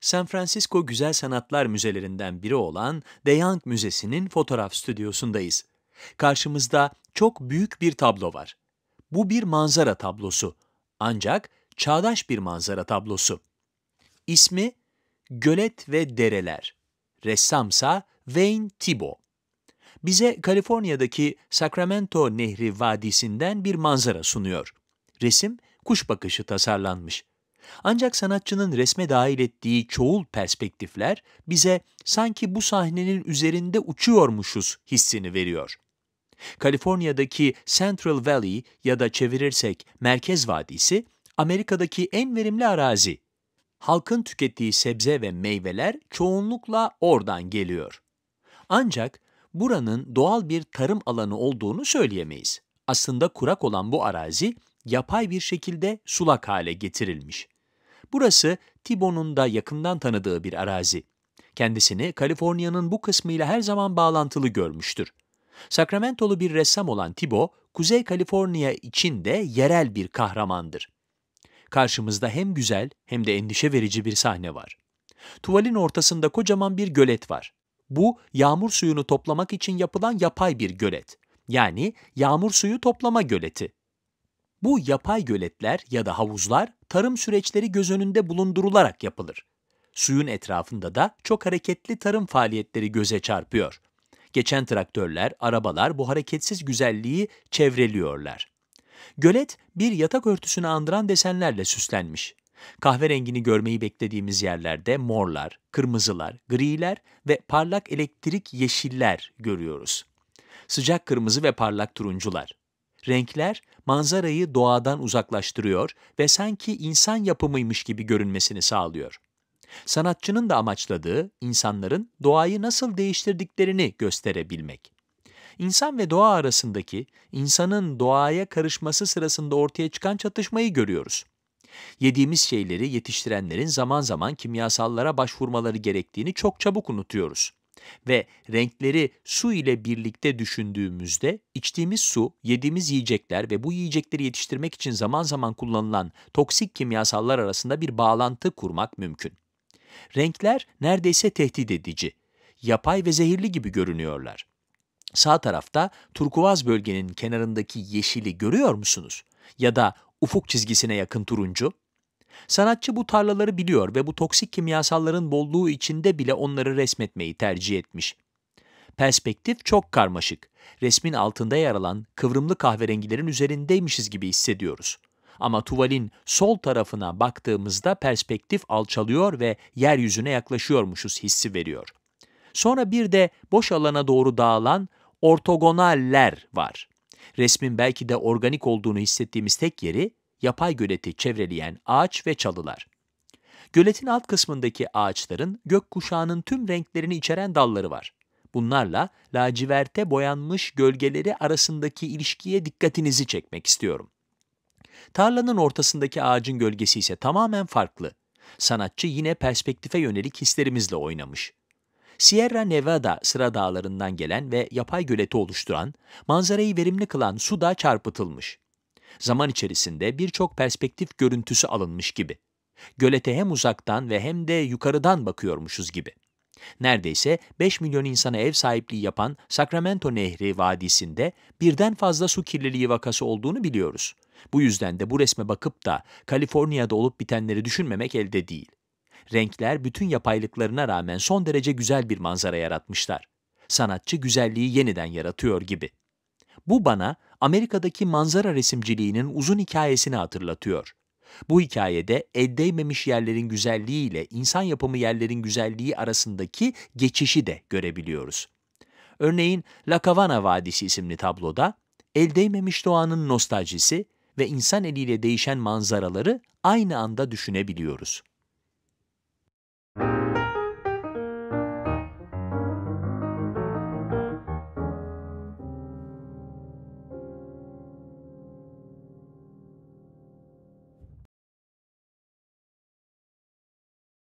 San Francisco Güzel Sanatlar Müzelerinden biri olan De Young Müzesi'nin fotoğraf stüdyosundayız. Karşımızda çok büyük bir tablo var. Bu bir manzara tablosu. Ancak çağdaş bir manzara tablosu. İsmi Gölet ve Dereler. Ressamsa Wayne Thibault. Bize Kaliforniya'daki Sacramento Nehri Vadisi'nden bir manzara sunuyor. Resim kuş bakışı tasarlanmış. Ancak sanatçının resme dahil ettiği çoğul perspektifler bize sanki bu sahnenin üzerinde uçuyormuşuz hissini veriyor. Kaliforniya'daki Central Valley ya da çevirirsek Merkez Vadisi, Amerika'daki en verimli arazi. Halkın tükettiği sebze ve meyveler çoğunlukla oradan geliyor. Ancak buranın doğal bir tarım alanı olduğunu söyleyemeyiz. Aslında kurak olan bu arazi yapay bir şekilde sulak hale getirilmiş. Burası Tibo'nun da yakından tanıdığı bir arazi. Kendisini Kaliforniya'nın bu kısmıyla her zaman bağlantılı görmüştür. Sacramento'lu bir ressam olan Tibo, Kuzey Kaliforniya için de yerel bir kahramandır. Karşımızda hem güzel hem de endişe verici bir sahne var. Tuvalin ortasında kocaman bir gölet var. Bu, yağmur suyunu toplamak için yapılan yapay bir gölet. Yani yağmur suyu toplama göleti. Bu yapay göletler ya da havuzlar tarım süreçleri göz önünde bulundurularak yapılır. Suyun etrafında da çok hareketli tarım faaliyetleri göze çarpıyor. Geçen traktörler, arabalar bu hareketsiz güzelliği çevreliyorlar. Gölet bir yatak örtüsünü andıran desenlerle süslenmiş. Kahverengini görmeyi beklediğimiz yerlerde morlar, kırmızılar, griler ve parlak elektrik yeşiller görüyoruz. Sıcak kırmızı ve parlak turuncular. Renkler manzarayı doğadan uzaklaştırıyor ve sanki insan yapımıymış gibi görünmesini sağlıyor. Sanatçının da amaçladığı insanların doğayı nasıl değiştirdiklerini gösterebilmek. İnsan ve doğa arasındaki insanın doğaya karışması sırasında ortaya çıkan çatışmayı görüyoruz. Yediğimiz şeyleri yetiştirenlerin zaman zaman kimyasallara başvurmaları gerektiğini çok çabuk unutuyoruz. Ve renkleri su ile birlikte düşündüğümüzde içtiğimiz su, yediğimiz yiyecekler ve bu yiyecekleri yetiştirmek için zaman zaman kullanılan toksik kimyasallar arasında bir bağlantı kurmak mümkün. Renkler neredeyse tehdit edici, yapay ve zehirli gibi görünüyorlar. Sağ tarafta turkuaz bölgenin kenarındaki yeşili görüyor musunuz? Ya da ufuk çizgisine yakın turuncu? Sanatçı bu tarlaları biliyor ve bu toksik kimyasalların bolluğu içinde bile onları resmetmeyi tercih etmiş. Perspektif çok karmaşık. Resmin altında yer alan kıvrımlı kahverengilerin üzerindeymişiz gibi hissediyoruz. Ama tuvalin sol tarafına baktığımızda perspektif alçalıyor ve yeryüzüne yaklaşıyormuşuz hissi veriyor. Sonra bir de boş alana doğru dağılan ortogonaller var. Resmin belki de organik olduğunu hissettiğimiz tek yeri yapay göleti çevreleyen ağaç ve çalılar. Göletin alt kısmındaki ağaçların gökkuşağının tüm renklerini içeren dalları var. Bunlarla laciverte boyanmış gölgeleri arasındaki ilişkiye dikkatinizi çekmek istiyorum. Tarlanın ortasındaki ağacın gölgesi ise tamamen farklı. Sanatçı yine perspektife yönelik hislerimizle oynamış. Sierra Nevada sıra dağlarından gelen ve yapay göleti oluşturan, manzarayı verimli kılan su da çarpıtılmış. Zaman içerisinde birçok perspektif görüntüsü alınmış gibi. Gölete hem uzaktan ve hem de yukarıdan bakıyormuşuz gibi. Neredeyse 5 milyon insana ev sahipliği yapan Sacramento Nehri Vadisi'nde birden fazla su kirliliği vakası olduğunu biliyoruz. Bu yüzden de bu resme bakıp da Kaliforniya'da olup bitenleri düşünmemek elde değil. Renkler bütün yapaylıklarına rağmen son derece güzel bir manzara yaratmışlar. Sanatçı güzelliği yeniden yaratıyor gibi. Bu bana Amerika'daki manzara resimciliğinin uzun hikayesini hatırlatıyor. Bu hikayede el değmemiş yerlerin güzelliği ile insan yapımı yerlerin güzelliği arasındaki geçişi de görebiliyoruz. Örneğin La Cavana Vadisi isimli tabloda el değmemiş doğanın nostaljisi ve insan eliyle değişen manzaraları aynı anda düşünebiliyoruz.